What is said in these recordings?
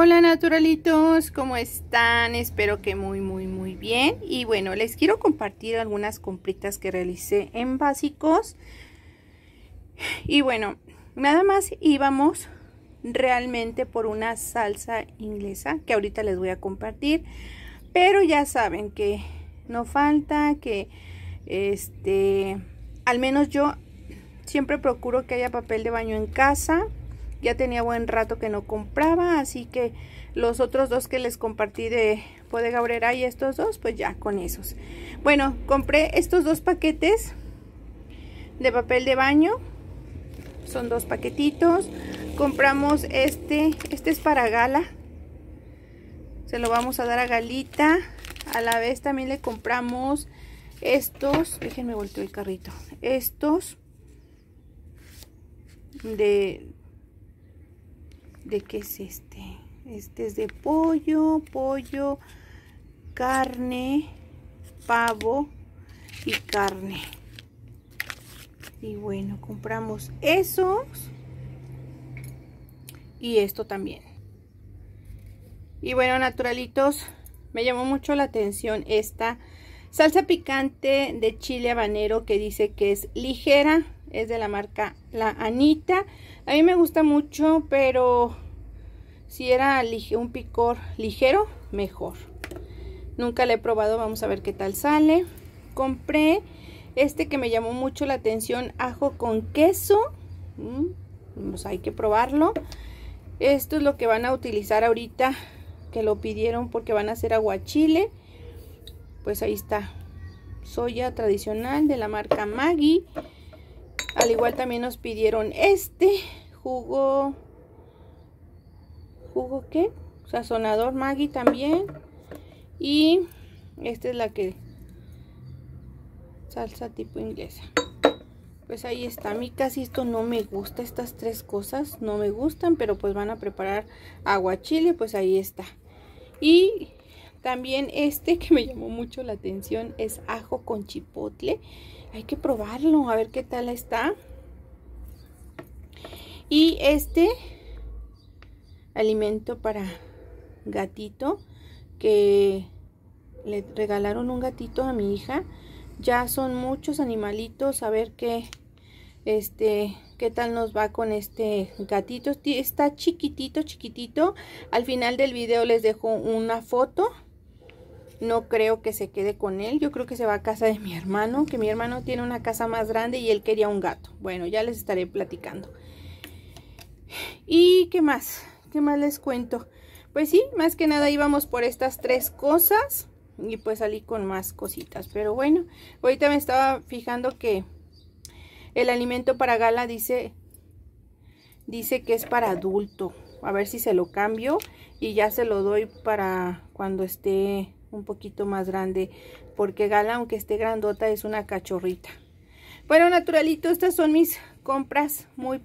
Hola naturalitos, ¿cómo están? Espero que muy muy muy bien y bueno, les quiero compartir algunas compritas que realicé en básicos y bueno, nada más íbamos realmente por una salsa inglesa que ahorita les voy a compartir pero ya saben que no falta que este al menos yo siempre procuro que haya papel de baño en casa ya tenía buen rato que no compraba, así que los otros dos que les compartí de poder gabrera y estos dos, pues ya con esos. Bueno, compré estos dos paquetes de papel de baño, son dos paquetitos. Compramos este, este es para Gala, se lo vamos a dar a Galita. A la vez también le compramos estos, déjenme voltear el carrito, estos de de qué es este. Este es de pollo, pollo, carne, pavo y carne. Y bueno, compramos esos y esto también. Y bueno, naturalitos, me llamó mucho la atención esta salsa picante de chile habanero que dice que es ligera. Es de la marca La Anita. A mí me gusta mucho, pero si era un picor ligero, mejor. Nunca le he probado, vamos a ver qué tal sale. Compré este que me llamó mucho la atención, ajo con queso. Vamos, mm, pues hay que probarlo. Esto es lo que van a utilizar ahorita, que lo pidieron porque van a hacer aguachile. Pues ahí está, soya tradicional de la marca Maggi. Al igual también nos pidieron este jugo jugo que sazonador Maggi también y esta es la que salsa tipo inglesa pues ahí está, a mí casi esto no me gusta, estas tres cosas no me gustan, pero pues van a preparar agua chile pues ahí está. Y también este que me llamó mucho la atención es ajo con chipotle, hay que probarlo, a ver qué tal está. Y este alimento para gatito que le regalaron un gatito a mi hija. Ya son muchos animalitos, a ver qué este qué tal nos va con este gatito. Está chiquitito, chiquitito. Al final del video les dejo una foto. No creo que se quede con él. Yo creo que se va a casa de mi hermano, que mi hermano tiene una casa más grande y él quería un gato. Bueno, ya les estaré platicando. ¿Y qué más? ¿Qué más les cuento? Pues sí, más que nada íbamos por estas tres cosas y pues salí con más cositas. Pero bueno, ahorita me estaba fijando que el alimento para gala dice, dice que es para adulto. A ver si se lo cambio y ya se lo doy para cuando esté un poquito más grande. Porque gala, aunque esté grandota, es una cachorrita. Bueno, naturalito, estas son mis compras muy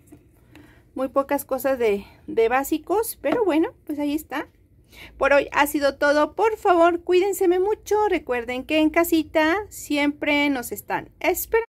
muy pocas cosas de, de básicos, pero bueno, pues ahí está. Por hoy ha sido todo. Por favor, cuídense mucho. Recuerden que en casita siempre nos están esperando.